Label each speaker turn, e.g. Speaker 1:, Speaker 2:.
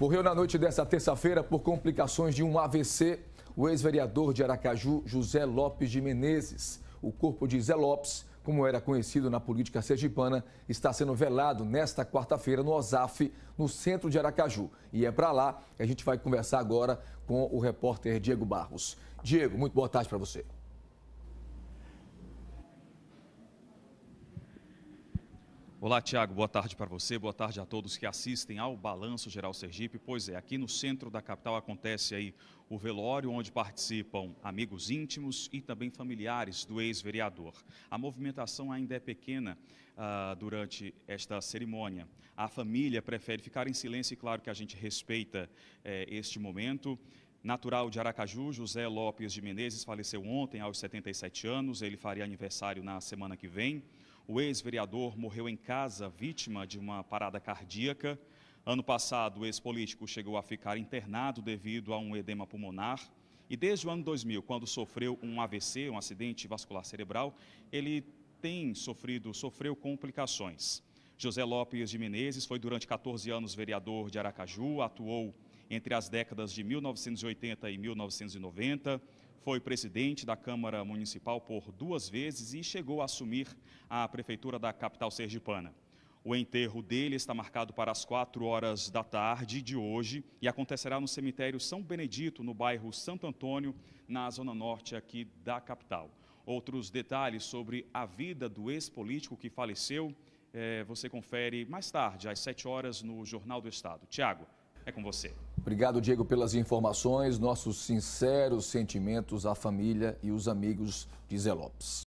Speaker 1: Morreu na noite desta terça-feira por complicações de um AVC o ex-vereador de Aracaju, José Lopes de Menezes. O corpo de Zé Lopes, como era conhecido na política sergipana, está sendo velado nesta quarta-feira no OSAF, no centro de Aracaju. E é para lá que a gente vai conversar agora com o repórter Diego Barros. Diego, muito boa tarde para você.
Speaker 2: Olá, Tiago. Boa tarde para você, boa tarde a todos que assistem ao Balanço Geral Sergipe. Pois é, aqui no centro da capital acontece aí o velório, onde participam amigos íntimos e também familiares do ex-vereador. A movimentação ainda é pequena uh, durante esta cerimônia. A família prefere ficar em silêncio e, claro, que a gente respeita eh, este momento. Natural de Aracaju, José Lopes de Menezes faleceu ontem aos 77 anos. Ele faria aniversário na semana que vem. O ex-vereador morreu em casa, vítima de uma parada cardíaca. Ano passado, o ex-político chegou a ficar internado devido a um edema pulmonar. E desde o ano 2000, quando sofreu um AVC, um acidente vascular cerebral, ele tem sofrido, sofreu complicações. José Lopes de Menezes foi durante 14 anos vereador de Aracaju, atuou entre as décadas de 1980 e 1990, foi presidente da Câmara Municipal por duas vezes e chegou a assumir a prefeitura da capital sergipana. O enterro dele está marcado para as 4 horas da tarde de hoje e acontecerá no cemitério São Benedito, no bairro Santo Antônio, na zona norte aqui da capital. Outros detalhes sobre a vida do ex-político que faleceu, eh, você confere mais tarde, às 7 horas, no Jornal do Estado. Tiago, é com você.
Speaker 1: Obrigado, Diego, pelas informações. Nossos sinceros sentimentos à família e os amigos de Zé Lopes.